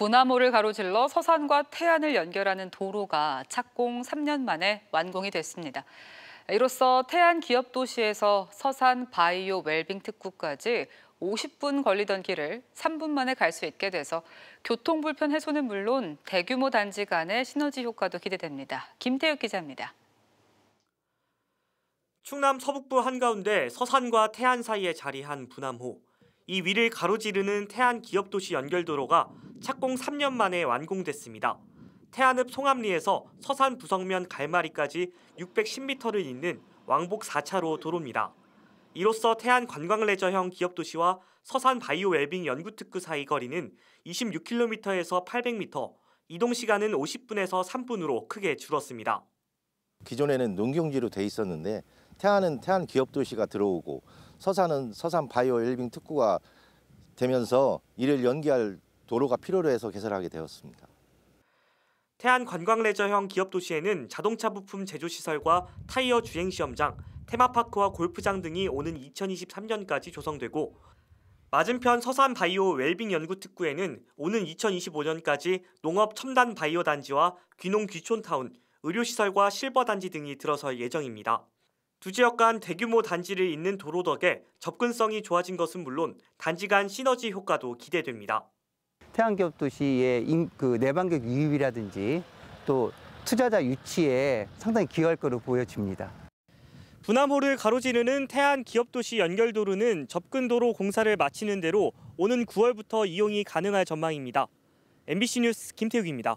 구나무를 가로질러 서산과 태안을 연결하는 도로가 착공 3년 만에 완공이 됐습니다. 이로써 태안 기업 도시에서 서산 바이오 웰빙 특구까지 50분 걸리던 길을 3분 만에 갈 수 있게 돼서 교통 불편 해소는 물론 대규모 단지 간의 시너지 효과도 기대됩니다. 김태욱 기자입니다. 충남 서북부 한가운데 서산과 태안 사이에 자리한 부남호. 이 위를 가로지르는 태안 기업도시 연결도로가 착공 3년 만에 완공됐습니다. 태안읍 송암리에서 서산 부성면 갈마리까지 610m를 잇는 왕복 4차로 도로입니다. 이로써 태안 관광레저형 기업도시와 서산 바이오 웰빙 연구특구 사이 거리는 26km에서 800m, 이동시간은 50분에서 3분으로 크게 줄었습니다. 기존에는 농경지로 돼 있었는데 태안은 태안 기업도시가 들어오고 서산은 서산 바이오 웰빙 특구가 되면서 이를 연기할 도로가 필요로 해서 개설하게 되었습니다. 태안 관광레저형 기업도시에는 자동차 부품 제조시설과 타이어 주행시험장, 테마파크와 골프장 등이 오는 2023년까지 조성되고 맞은편 서산 바이오 웰빙 연구 특구에는 오는 2025년까지 농업 첨단 바이오 단지와 귀농 귀촌타운, 의료시설과 실버 단지 등이 들어설 예정입니다. 두 지역 간 대규모 단지를 잇는 도로 덕에 접근성이 좋아진 것은 물론 단지 간 시너지 효과도 기대됩니다. 태안기업 도시의 그 내방객 유입이라든지 또 투자자 유치에 상당히 기여할 것으로 보여집니다. 분암호를 가로지르는 태안 기업도시 연결도로는 접근도로 공사를 마치는 대로 오는 9월부터 이용이 가능할 전망입니다. MBC 뉴스 김태욱입니다.